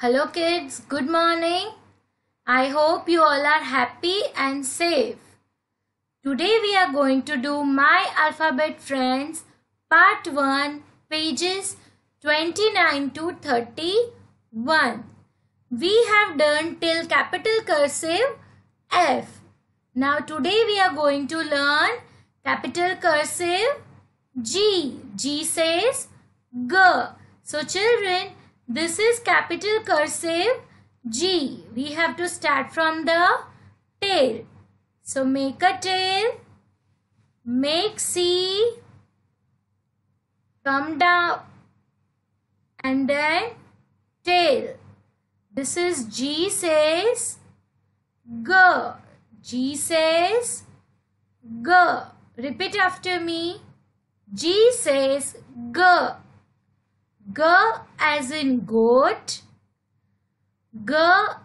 Hello kids, good morning. I hope you all are happy and safe. Today we are going to do My Alphabet Friends Part 1 pages 29 to 31. We have done till capital cursive F. Now today we are going to learn capital cursive G. G says G. So children, this is capital cursive G. We have to start from the tail. So make a tail, make C, come down and then tail. This is G says G. G says G. Repeat after me. G says G. G as in goat. G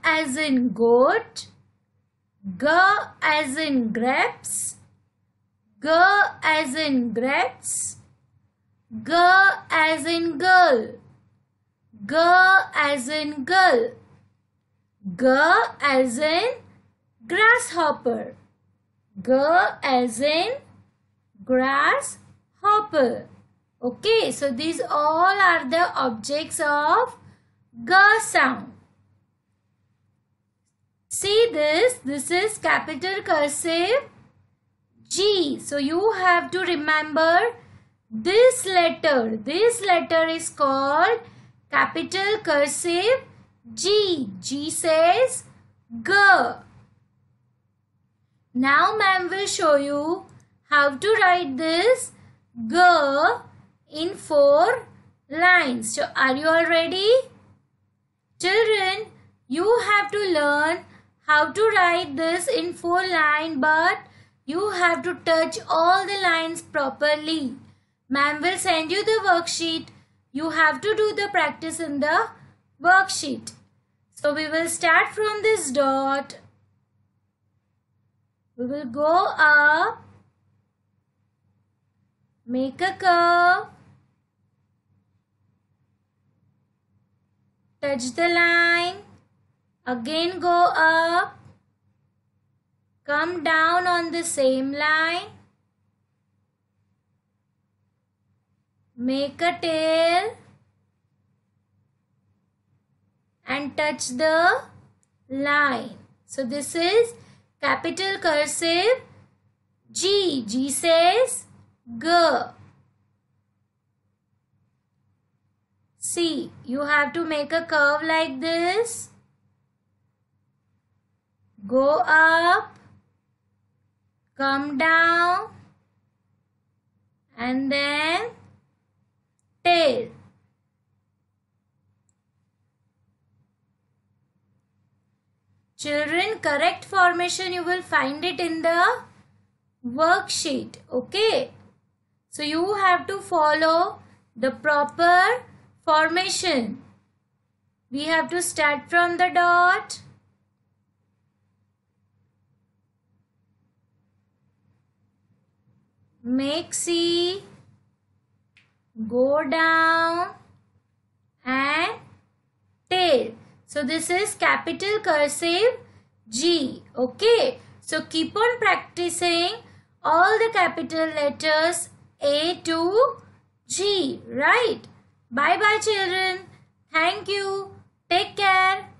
as in goat. G as in grapes. G as in grapes. G as in girl. G as in girl. G as in grasshopper. G as in grasshopper. Okay, so these all are the objects of G sound. See this, this is capital cursive G. So you have to remember this letter. This letter is called capital cursive G. G says G. Now ma'am will show you how to write this G in four lines. So are you all ready? Children, you have to learn how to write this in four line but you have to touch all the lines properly. Ma'am will send you the worksheet. You have to do the practice in the worksheet. So we will start from this dot we will go up, make a curve, touch the line, again go up, come down on the same line, make a tail and touch the line. So this is capital cursive G. G says G. See, you have to make a curve like this. Go up, come down and then tail. Children, correct formation you will find it in the worksheet. Okay. So you have to follow the proper formation. We have to start from the dot. Make C. Go down and tail. So this is capital cursive G. Okay. So keep on practicing all the capital letters A to G. Right. Bye bye children. Thank you. Take care.